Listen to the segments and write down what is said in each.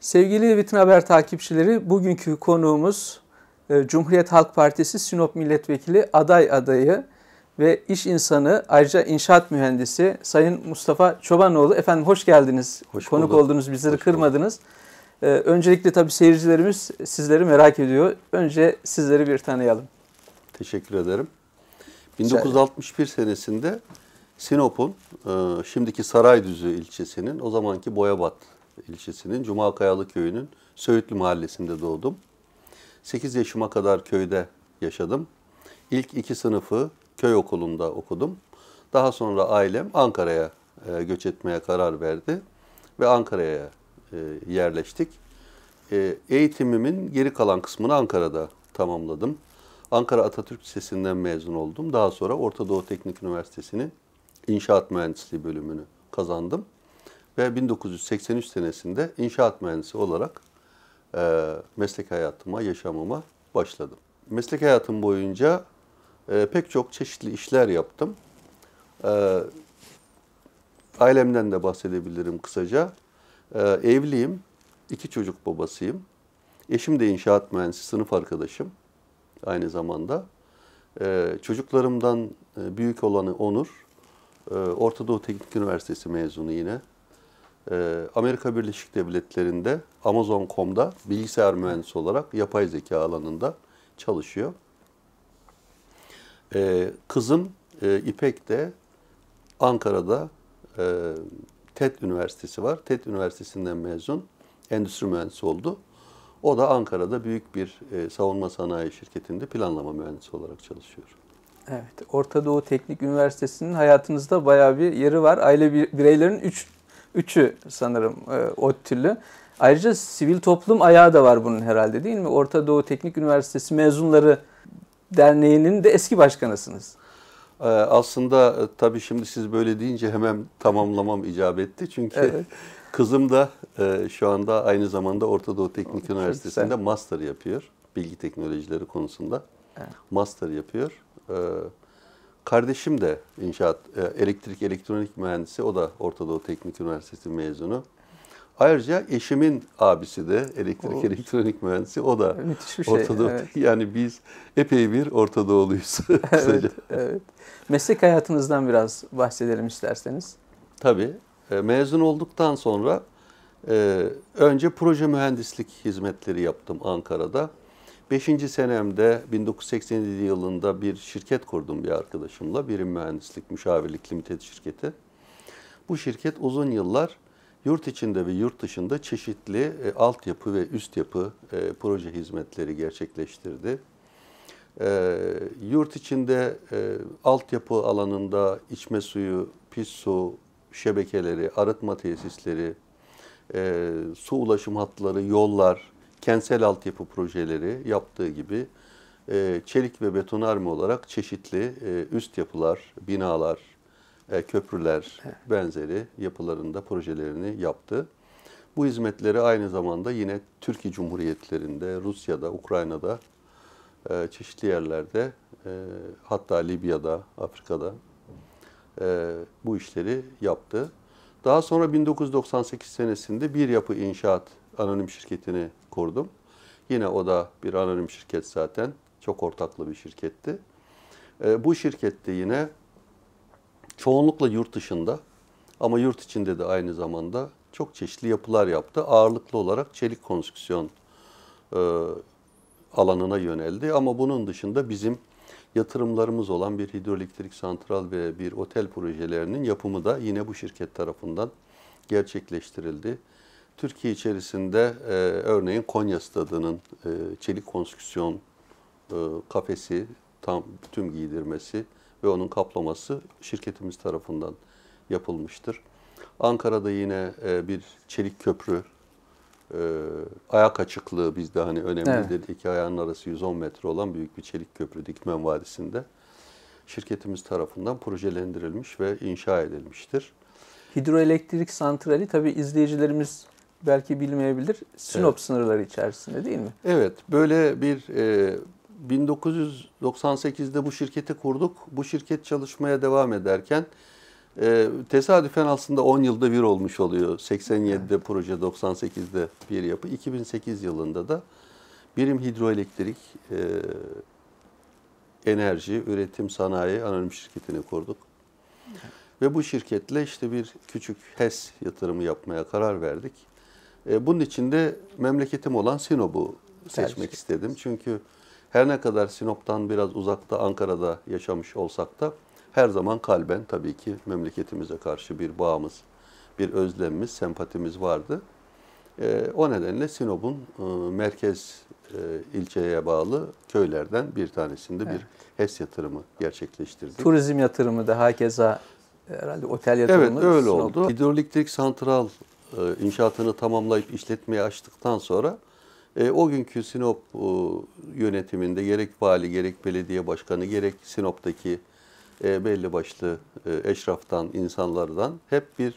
Sevgili Vitrin Haber takipçileri, bugünkü konuğumuz e, Cumhuriyet Halk Partisi Sinop Milletvekili aday adayı ve iş insanı ayrıca inşaat mühendisi Sayın Mustafa Çobanoğlu. Efendim hoş geldiniz. Hoş Konuk bulduk. oldunuz, bizleri hoş kırmadınız. Bulduk. E, öncelikle tabii seyircilerimiz sizleri merak ediyor. Önce sizleri bir tanıyalım. Teşekkür ederim. 1961 senesinde Sinop'un e, şimdiki Saraydüzü ilçesinin o zamanki Boyabat ilçesinin Cuma Kayalı köyünün Söğütlü mahallesinde doğdum. 8 yaşıma kadar köyde yaşadım. İlk iki sınıfı köy okulunda okudum. Daha sonra ailem Ankara'ya e, göç etmeye karar verdi ve Ankara'ya e, yerleştik. E, eğitimimin geri kalan kısmını Ankara'da tamamladım. Ankara Atatürk Lisesi'nden mezun oldum. Daha sonra Orta Doğu Teknik Üniversitesi'nin İnşaat Mühendisliği bölümünü kazandım ve 1983 senesinde inşaat mühendisi olarak e, meslek hayatıma, yaşamıma başladım. Meslek hayatım boyunca e, pek çok çeşitli işler yaptım. E, ailemden de bahsedebilirim kısaca. E, evliyim, iki çocuk babasıyım. Eşim de inşaat mühendisi, sınıf arkadaşım aynı zamanda. E, çocuklarımdan e, büyük olanı Onur, e, Orta Doğu Teknik Üniversitesi mezunu yine. Ee, Amerika Birleşik Devletleri'nde Amazon.com'da bilgisayar mühendisi olarak yapay zeka alanında çalışıyor. Ee, kızım e, İpek de Ankara'da e, TED Üniversitesi var. TED Üniversitesi'nden mezun endüstri mühendisi oldu. O da Ankara'da büyük bir e, savunma sanayi şirketinde planlama mühendisi olarak çalışıyor. Evet, Orta Doğu Teknik Üniversitesi'nin hayatınızda bayağı bir yeri var. Aile bireylerin üç Üçü sanırım e, ODTÜ'lü. Ayrıca sivil toplum ayağı da var bunun herhalde değil mi? Orta Doğu Teknik Üniversitesi mezunları derneğinin de eski başkanısınız. Ee, aslında e, tabii şimdi siz böyle deyince hemen tamamlamam icap etti. Çünkü evet. kızım da e, şu anda aynı zamanda Orta Doğu Teknik Çok Üniversitesi'nde güzel. master yapıyor. Bilgi teknolojileri konusunda evet. master yapıyor. Ee, Kardeşim de inşaat, e, elektrik elektronik mühendisi. O da Ortadoğu Teknik Üniversitesi mezunu. Ayrıca eşimin abisi de elektrik o, elektronik mühendisi. O da şey, Ortadoğu. Evet. Yani biz epey bir Ortadoğuluyuz. evet, evet. Meslek hayatınızdan biraz bahsedelim isterseniz. Tabii. E, mezun olduktan sonra e, önce proje mühendislik hizmetleri yaptım Ankara'da. Beşinci senemde 1987 yılında bir şirket kurdum bir arkadaşımla. Birim Mühendislik Müşavirlik Limited şirketi. Bu şirket uzun yıllar yurt içinde ve yurt dışında çeşitli e, altyapı ve üst yapı e, proje hizmetleri gerçekleştirdi. E, yurt içinde e, altyapı alanında içme suyu, pis su, şebekeleri, arıtma tesisleri, e, su ulaşım hatları, yollar, kentsel altyapı projeleri yaptığı gibi e, çelik ve betonarme olarak çeşitli e, üst yapılar, binalar, e, köprüler benzeri yapılarında projelerini yaptı. Bu hizmetleri aynı zamanda yine Türkiye Cumhuriyetlerinde, Rusya'da, Ukrayna'da, e, çeşitli yerlerde, e, hatta Libya'da, Afrika'da e, bu işleri yaptı. Daha sonra 1998 senesinde bir yapı inşaat anonim şirketini kurdum. Yine o da bir anonim şirket zaten. Çok ortaklı bir şirketti. E, bu şirkette yine çoğunlukla yurt dışında ama yurt içinde de aynı zamanda çok çeşitli yapılar yaptı. Ağırlıklı olarak çelik konstrüksiyon e, alanına yöneldi. Ama bunun dışında bizim yatırımlarımız olan bir hidroelektrik santral ve bir otel projelerinin yapımı da yine bu şirket tarafından gerçekleştirildi. Türkiye içerisinde e, örneğin Konya Stadı'nın e, çelik konstrüksiyon e, kafesi, tam tüm giydirmesi ve onun kaplaması şirketimiz tarafından yapılmıştır. Ankara'da yine e, bir çelik köprü, e, ayak açıklığı bizde hani önemli Evet. İki ayağın arası 110 metre olan büyük bir çelik köprü Dikmen Vadisi'nde şirketimiz tarafından projelendirilmiş ve inşa edilmiştir. Hidroelektrik santrali tabi izleyicilerimiz belki bilmeyebilir. Sinop evet. sınırları içerisinde değil mi? Evet. Böyle bir e, 1998'de bu şirketi kurduk. Bu şirket çalışmaya devam ederken e, tesadüfen aslında 10 yılda bir olmuş oluyor. 87'de evet. proje, 98'de bir yapı. 2008 yılında da birim hidroelektrik e, enerji, üretim sanayi anonim şirketini kurduk. Evet. Ve bu şirketle işte bir küçük HES yatırımı yapmaya karar verdik. E, bunun için de memleketim olan Sinop'u seçmek istedim. Çünkü her ne kadar Sinop'tan biraz uzakta Ankara'da yaşamış olsak da her zaman kalben tabii ki memleketimize karşı bir bağımız, bir özlemimiz, sempatimiz vardı. E, o nedenle Sinop'un e, merkez e, ilçeye bağlı köylerden bir tanesinde evet. bir HES yatırımı gerçekleştirdik. Turizm yatırımı da hakeza herhalde otel yatırımı. Evet öyle Sinop'ta. oldu. Hidroelektrik santral e, inşaatını tamamlayıp işletmeye açtıktan sonra e, o günkü Sinop e, yönetiminde gerek vali, gerek belediye başkanı, gerek Sinop'taki belli başlı eşraftan, insanlardan hep bir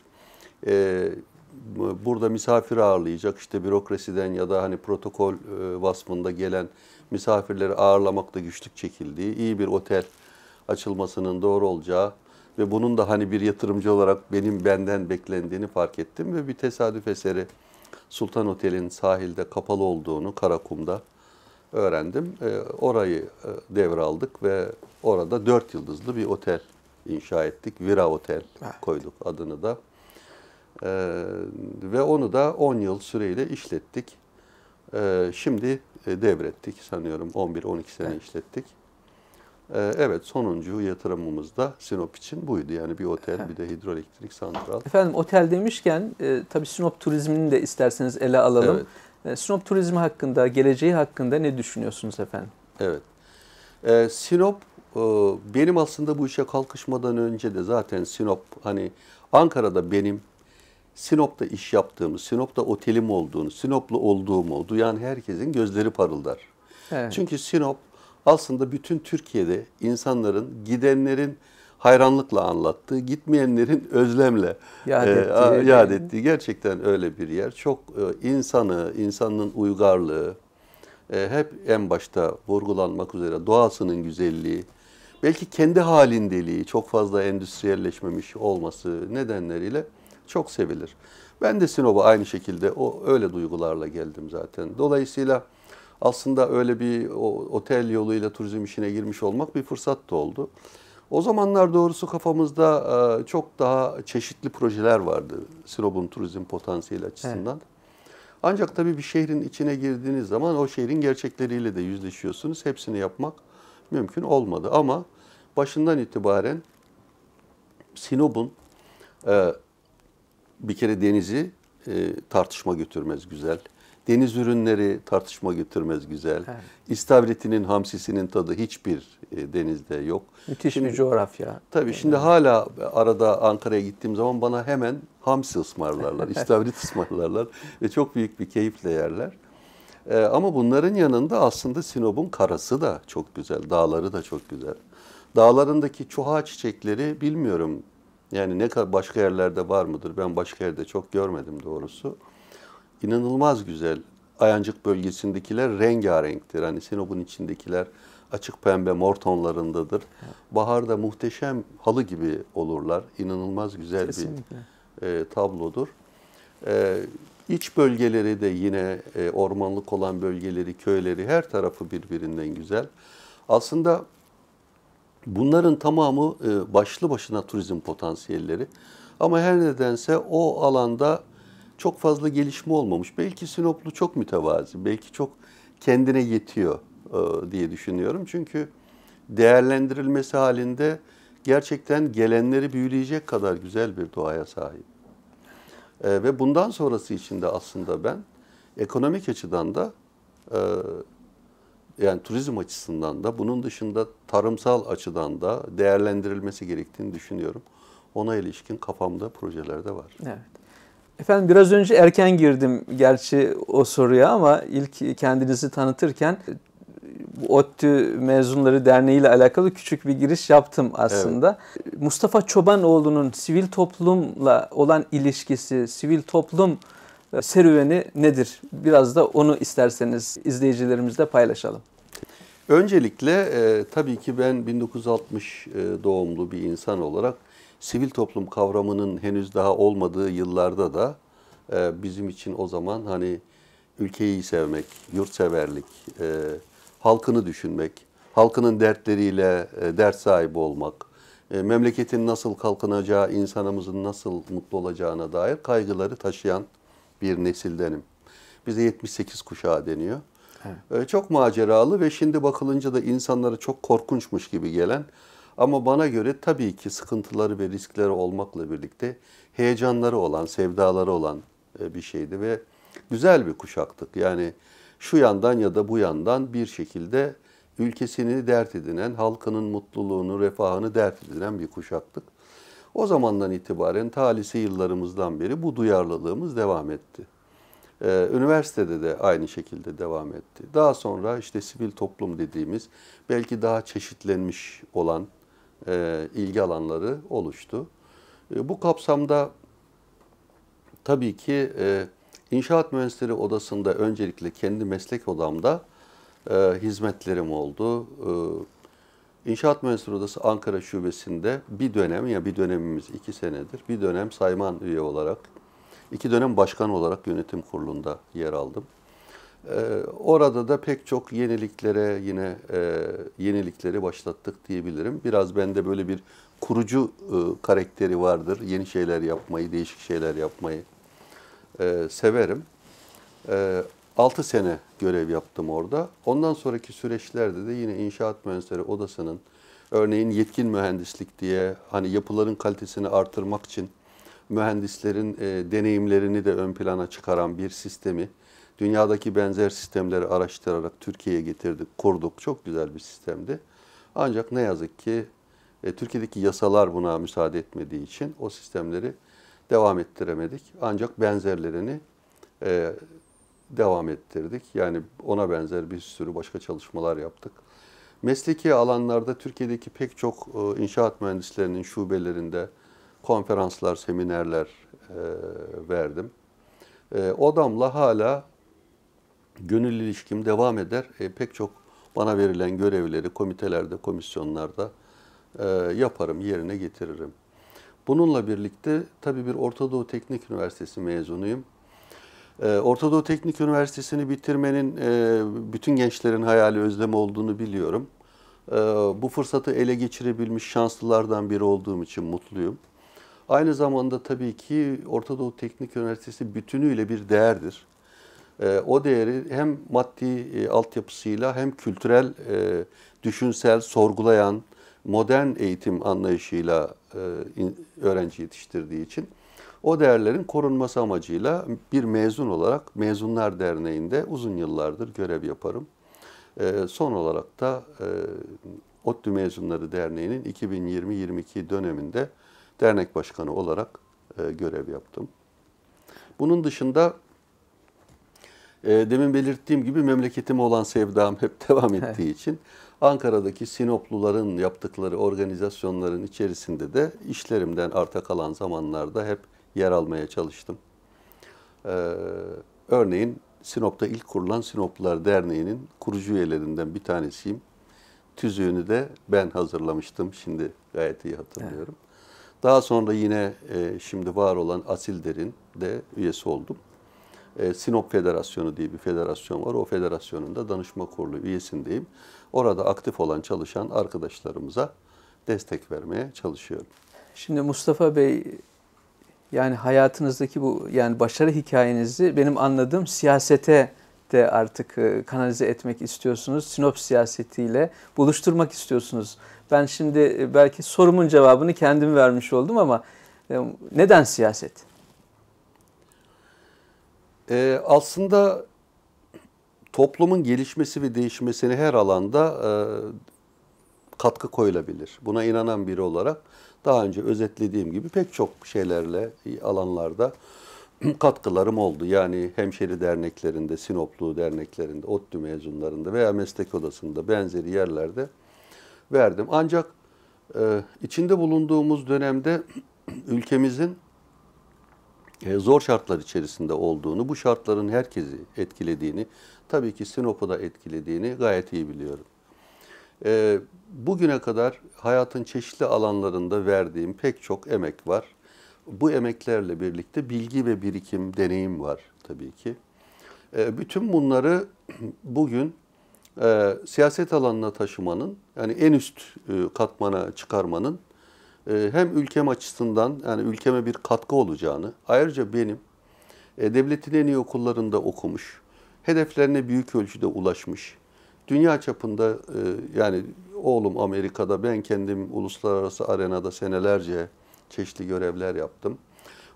burada misafir ağırlayacak işte bürokrasiden ya da hani protokol e, vasfında gelen misafirleri ağırlamakta güçlük çekildiği, iyi bir otel açılmasının doğru olacağı ve bunun da hani bir yatırımcı olarak benim benden beklendiğini fark ettim ve bir tesadüf eseri Sultan Otel'in sahilde kapalı olduğunu Karakum'da öğrendim. E, orayı e, devraldık ve orada dört yıldızlı bir otel inşa ettik. Vira Otel evet. koyduk adını da. E, ve onu da 10 yıl süreyle işlettik. Ee, e, şimdi devrettik sanıyorum 11-12 sene evet. işlettik. Ee, evet sonuncu yatırımımız da Sinop için buydu. Yani bir otel bir de hidroelektrik santral. Efendim otel demişken e, tabii Sinop turizmini de isterseniz ele alalım. Evet. E, Sinop turizmi hakkında, geleceği hakkında ne düşünüyorsunuz efendim? Evet. E, Sinop benim aslında bu işe kalkışmadan önce de zaten Sinop hani Ankara'da benim Sinop'ta iş yaptığımı, Sinop'ta otelim olduğunu, Sinoplu olduğumu duyan herkesin gözleri parıldar. Evet. Çünkü Sinop aslında bütün Türkiye'de insanların, gidenlerin hayranlıkla anlattığı, gitmeyenlerin özlemle yad, e, ettiği, yad ettiği gerçekten öyle bir yer. Çok e, insanı, insanın uygarlığı, e, hep en başta vurgulanmak üzere doğasının güzelliği, belki kendi halindeliği, çok fazla endüstriyelleşmemiş olması nedenleriyle çok sevilir. Ben de Sinop'a aynı şekilde o öyle duygularla geldim zaten. Dolayısıyla aslında öyle bir otel yoluyla turizm işine girmiş olmak bir fırsat da oldu. O zamanlar doğrusu kafamızda e, çok daha çeşitli projeler vardı Sinop'un turizm potansiyeli açısından. Evet. Ancak tabii bir şehrin içine girdiğiniz zaman o şehrin gerçekleriyle de yüzleşiyorsunuz. Hepsini yapmak mümkün olmadı ama başından itibaren Sinop'un e, bir kere denizi e, tartışma götürmez güzel. Deniz ürünleri tartışma getirmez güzel. Evet. İstavritinin hamsisinin tadı hiçbir e, denizde yok. Müthiş şimdi, bir coğrafya. Tabii yani. şimdi hala arada Ankara'ya gittiğim zaman bana hemen hamsi ısmarlarlar, istavrit ısmarlarlar ve çok büyük bir keyifle yerler. Ee, ama bunların yanında aslında Sinop'un karası da çok güzel, dağları da çok güzel. Dağlarındaki çuha çiçekleri bilmiyorum yani ne başka yerlerde var mıdır? Ben başka yerde çok görmedim doğrusu inanılmaz güzel. Ayancık bölgesindekiler rengarenktir. Hani Sinop'un içindekiler açık pembe mor tonlarındadır. Baharda muhteşem halı gibi olurlar. İnanılmaz güzel Kesinlikle. bir e, tablodur. E, iç bölgeleri de yine e, ormanlık olan bölgeleri, köyleri her tarafı birbirinden güzel. Aslında bunların tamamı e, başlı başına turizm potansiyelleri. Ama her nedense o alanda çok fazla gelişme olmamış. Belki Sinoplu çok mütevazi, belki çok kendine yetiyor e, diye düşünüyorum. Çünkü değerlendirilmesi halinde gerçekten gelenleri büyüleyecek kadar güzel bir doğaya sahip. E, ve bundan sonrası için de aslında ben ekonomik açıdan da e, yani turizm açısından da bunun dışında tarımsal açıdan da değerlendirilmesi gerektiğini düşünüyorum. Ona ilişkin kafamda projelerde var. Evet. Efendim biraz önce erken girdim gerçi o soruya ama ilk kendinizi tanıtırken e, ODTÜ Mezunları Derneği ile alakalı küçük bir giriş yaptım aslında. Evet. Mustafa Çobanoğlu'nun sivil toplumla olan ilişkisi, sivil toplum e, serüveni nedir? Biraz da onu isterseniz izleyicilerimizle paylaşalım. Öncelikle e, tabii ki ben 1960 e, doğumlu bir insan olarak sivil toplum kavramının henüz daha olmadığı yıllarda da e, bizim için o zaman hani ülkeyi sevmek, yurtseverlik, e, halkını düşünmek, halkının dertleriyle e, dert sahibi olmak, e, memleketin nasıl kalkınacağı, insanımızın nasıl mutlu olacağına dair kaygıları taşıyan bir nesildenim. Bize 78 kuşağı deniyor. Evet. E, çok maceralı ve şimdi bakılınca da insanlara çok korkunçmuş gibi gelen ama bana göre tabii ki sıkıntıları ve riskleri olmakla birlikte heyecanları olan, sevdaları olan e, bir şeydi ve güzel bir kuşaktık. Yani şu yandan ya da bu yandan bir şekilde ülkesini dert edinen, halkının mutluluğunu, refahını dert edinen bir kuşaktık. O zamandan itibaren ta yıllarımızdan beri bu duyarlılığımız devam etti. E, üniversitede de aynı şekilde devam etti. Daha sonra işte sivil toplum dediğimiz belki daha çeşitlenmiş olan e, ilgi alanları oluştu. E, bu kapsamda tabii ki e, İnşaat Mühendisleri Odası'nda öncelikle kendi meslek odamda e, hizmetlerim oldu. E, İnşaat Mühendisleri Odası Ankara Şubesi'nde bir dönem ya bir dönemimiz iki senedir bir dönem sayman üye olarak iki dönem başkan olarak yönetim kurulunda yer aldım. Ee, orada da pek çok yeniliklere yine e, yenilikleri başlattık diyebilirim. Biraz bende böyle bir kurucu e, karakteri vardır. Yeni şeyler yapmayı, değişik şeyler yapmayı e, severim. 6 sene görev yaptım orada. Ondan sonraki süreçlerde de yine İnşaat Mühendisleri Odası'nın örneğin yetkin mühendislik diye hani yapıların kalitesini artırmak için mühendislerin e, deneyimlerini de ön plana çıkaran bir sistemi Dünyadaki benzer sistemleri araştırarak Türkiye'ye getirdik, kurduk. Çok güzel bir sistemdi. Ancak ne yazık ki e, Türkiye'deki yasalar buna müsaade etmediği için o sistemleri devam ettiremedik. Ancak benzerlerini e, devam ettirdik. Yani ona benzer bir sürü başka çalışmalar yaptık. Mesleki alanlarda Türkiye'deki pek çok e, inşaat mühendislerinin şubelerinde konferanslar, seminerler e, verdim. E, odamla hala gönül ilişkim devam eder. E, pek çok bana verilen görevleri komitelerde, komisyonlarda e, yaparım, yerine getiririm. Bununla birlikte tabii bir Orta Doğu Teknik Üniversitesi mezunuyum. E, Orta Doğu Teknik Üniversitesi'ni bitirmenin e, bütün gençlerin hayali özlemi olduğunu biliyorum. E, bu fırsatı ele geçirebilmiş şanslılardan biri olduğum için mutluyum. Aynı zamanda tabii ki Orta Doğu Teknik Üniversitesi bütünüyle bir değerdir. Ee, o değeri hem maddi e, altyapısıyla hem kültürel, e, düşünsel, sorgulayan, modern eğitim anlayışıyla e, öğrenci yetiştirdiği için o değerlerin korunması amacıyla bir mezun olarak Mezunlar Derneği'nde uzun yıllardır görev yaparım. Ee, son olarak da ODTÜ Mezunları Derneği'nin 2020-22 döneminde dernek başkanı olarak görev yaptım. Bunun dışında e, demin belirttiğim gibi memleketim olan sevdam hep devam ettiği için Ankara'daki Sinopluların yaptıkları organizasyonların içerisinde de işlerimden arta kalan zamanlarda hep yer almaya çalıştım. Ee, örneğin Sinop'ta ilk kurulan Sinoplular Derneği'nin kurucu üyelerinden bir tanesiyim. Tüzüğünü de ben hazırlamıştım. Şimdi gayet iyi hatırlıyorum. Evet. Daha sonra yine e, şimdi var olan Asilder'in de üyesi oldum. E, Sinop Federasyonu diye bir federasyon var. O federasyonun da danışma kurulu üyesindeyim. Orada aktif olan çalışan arkadaşlarımıza destek vermeye çalışıyorum. Şimdi Mustafa Bey yani hayatınızdaki bu yani başarı hikayenizi benim anladığım siyasete de artık e, kanalize etmek istiyorsunuz. Sinop siyasetiyle buluşturmak istiyorsunuz. Ben şimdi e, belki sorumun cevabını kendim vermiş oldum ama neden siyaset? Ee, aslında toplumun gelişmesi ve değişmesini her alanda e, katkı koyulabilir. Buna inanan biri olarak daha önce özetlediğim gibi pek çok şeylerle alanlarda katkılarım oldu. Yani hemşeri derneklerinde, Sinoplu derneklerinde, ODTÜ mezunlarında veya meslek odasında benzeri yerlerde verdim. Ancak e, içinde bulunduğumuz dönemde ülkemizin e, zor şartlar içerisinde olduğunu, bu şartların herkesi etkilediğini, tabii ki Sinop'u da etkilediğini gayet iyi biliyorum. E, bugüne kadar hayatın çeşitli alanlarında verdiğim pek çok emek var. Bu emeklerle birlikte bilgi ve birikim, deneyim var tabii ki. E, bütün bunları bugün siyaset alanına taşımanın, yani en üst katmana çıkarmanın e, hem ülkem açısından yani ülkeme bir katkı olacağını ayrıca benim e, devletin en iyi okullarında okumuş, hedeflerine büyük ölçüde ulaşmış, dünya çapında e, yani oğlum Amerika'da ben kendim uluslararası arenada senelerce çeşitli görevler yaptım.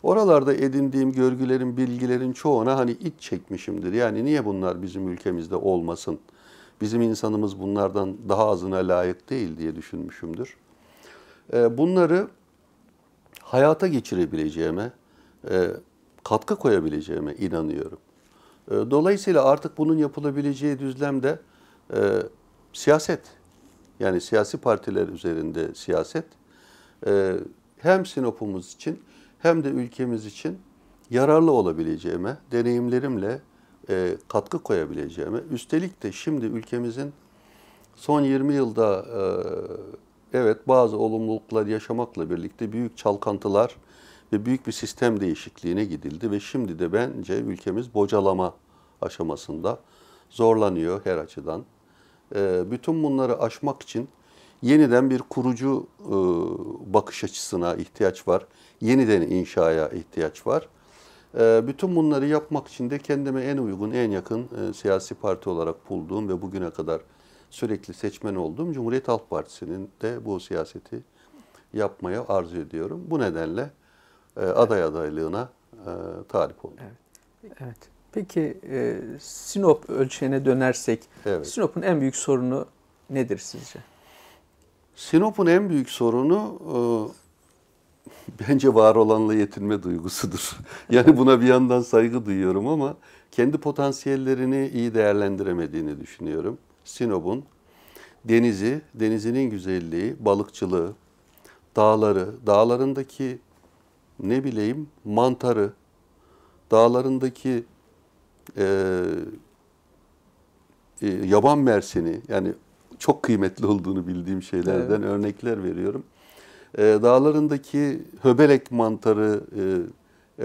Oralarda edindiğim görgülerin, bilgilerin çoğuna hani iç çekmişimdir. Yani niye bunlar bizim ülkemizde olmasın? Bizim insanımız bunlardan daha azına layık değil diye düşünmüşümdür. Ee, bunları hayata geçirebileceğime, e, katkı koyabileceğime inanıyorum. Ee, dolayısıyla artık bunun yapılabileceği düzlemde e, siyaset, yani siyasi partiler üzerinde siyaset, ee, hem Sinop'umuz için hem de ülkemiz için yararlı olabileceğime, deneyimlerimle e, katkı koyabileceğime, üstelik de şimdi ülkemizin son 20 yılda evet bazı olumluluklar yaşamakla birlikte büyük çalkantılar ve büyük bir sistem değişikliğine gidildi ve şimdi de bence ülkemiz bocalama aşamasında zorlanıyor her açıdan. Ee, bütün bunları aşmak için yeniden bir kurucu e, bakış açısına ihtiyaç var. Yeniden inşaya ihtiyaç var. Ee, bütün bunları yapmak için de kendime en uygun, en yakın e, siyasi parti olarak bulduğum ve bugüne kadar sürekli seçmen olduğum Cumhuriyet Halk Partisi'nin de bu siyaseti yapmaya arzu ediyorum. Bu nedenle e, aday adaylığına e, talip oldum. Evet. evet. Peki e, Sinop ölçeğine dönersek evet. Sinop'un en büyük sorunu nedir sizce? Sinop'un en büyük sorunu e, bence var olanla yetinme duygusudur. yani buna bir yandan saygı duyuyorum ama kendi potansiyellerini iyi değerlendiremediğini düşünüyorum. Sinop'un denizi, denizinin güzelliği, balıkçılığı, dağları, dağlarındaki ne bileyim mantarı, dağlarındaki e, e, yaban mersini yani çok kıymetli olduğunu bildiğim şeylerden evet. örnekler veriyorum. E, dağlarındaki höbelek mantarı, e,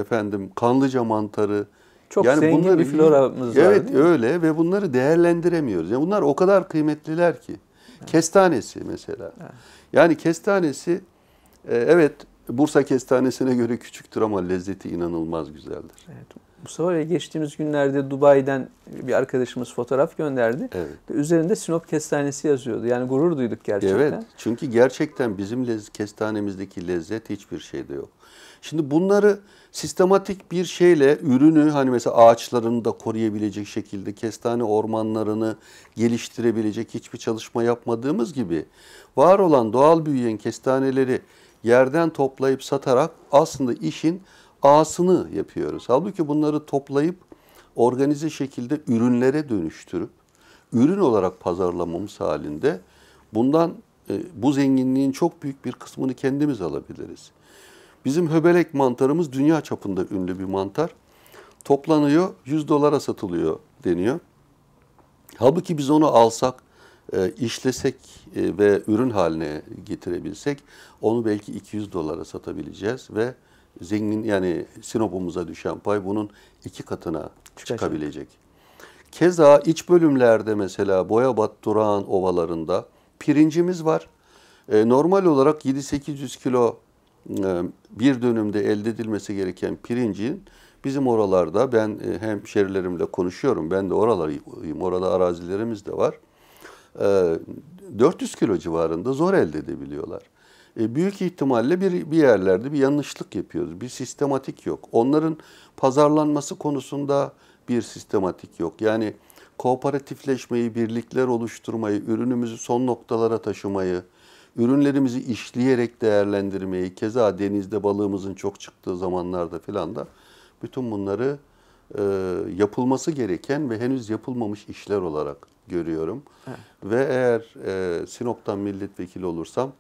efendim kanlıca mantarı, çok yani zengin bunları, bir floramız evet, var. Evet öyle ve bunları değerlendiremiyoruz. Yani bunlar o kadar kıymetliler ki. Evet. Kestanesi mesela. Evet. Yani kestanesi e, evet Bursa kestanesine göre küçüktür ama lezzeti inanılmaz güzeldir. Evet. Mustafa Bey geçtiğimiz günlerde Dubai'den bir arkadaşımız fotoğraf gönderdi. Evet. Üzerinde Sinop kestanesi yazıyordu. Yani gurur duyduk gerçekten. Evet. Çünkü gerçekten bizim lez kestanemizdeki lezzet hiçbir şeyde yok. Şimdi bunları sistematik bir şeyle ürünü hani mesela ağaçlarını da koruyabilecek şekilde kestane ormanlarını geliştirebilecek hiçbir çalışma yapmadığımız gibi var olan doğal büyüyen kestaneleri yerden toplayıp satarak aslında işin ağasını yapıyoruz. Halbuki bunları toplayıp organize şekilde ürünlere dönüştürüp ürün olarak pazarlamamız halinde bundan e, bu zenginliğin çok büyük bir kısmını kendimiz alabiliriz. Bizim höbelek mantarımız dünya çapında ünlü bir mantar. Toplanıyor, 100 dolara satılıyor deniyor. Halbuki biz onu alsak, e, işlesek e, ve ürün haline getirebilsek onu belki 200 dolara satabileceğiz ve zengin yani sinopumuza düşen pay bunun iki katına Çıkacak. çıkabilecek. Keza iç bölümlerde mesela Boyabat Durağan ovalarında pirincimiz var. E, normal olarak 7-800 kilo ee, bir dönümde elde edilmesi gereken pirincin bizim oralarda ben e, hem şerilerimle konuşuyorum. Ben de oralarıyım. Orada arazilerimiz de var. 400 ee, kilo civarında zor elde edebiliyorlar. E, büyük ihtimalle bir, bir yerlerde bir yanlışlık yapıyoruz. Bir sistematik yok. Onların pazarlanması konusunda bir sistematik yok. Yani kooperatifleşmeyi, birlikler oluşturmayı, ürünümüzü son noktalara taşımayı, ürünlerimizi işleyerek değerlendirmeyi, keza denizde balığımızın çok çıktığı zamanlarda filan da bütün bunları e, yapılması gereken ve henüz yapılmamış işler olarak görüyorum. Evet. Ve eğer e, Sinop'tan milletvekili olursam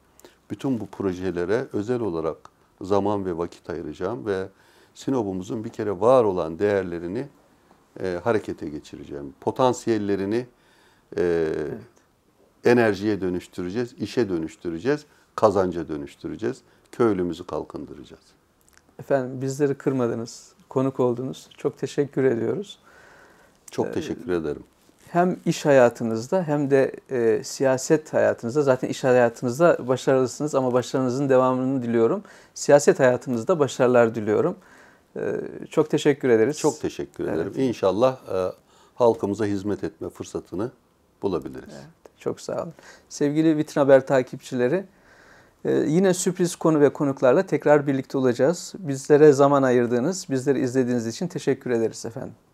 bütün bu projelere özel olarak zaman ve vakit ayıracağım ve Sinop'umuzun bir kere var olan değerlerini e, harekete geçireceğim. Potansiyellerini e, evet enerjiye dönüştüreceğiz, işe dönüştüreceğiz, kazanca dönüştüreceğiz. Köylümüzü kalkındıracağız. Efendim bizleri kırmadınız, konuk oldunuz. Çok teşekkür ediyoruz. Çok ee, teşekkür ee, ederim. Hem iş hayatınızda hem de e, siyaset hayatınızda zaten iş hayatınızda başarılısınız ama başarınızın devamını diliyorum. Siyaset hayatınızda başarılar diliyorum. E, çok teşekkür ederiz. Çok teşekkür ederim. Evet. İnşallah e, halkımıza hizmet etme fırsatını bulabiliriz. Evet. Çok sağ olun. Sevgili Vitrin Haber takipçileri, e, yine sürpriz konu ve konuklarla tekrar birlikte olacağız. Bizlere zaman ayırdığınız, bizleri izlediğiniz için teşekkür ederiz efendim.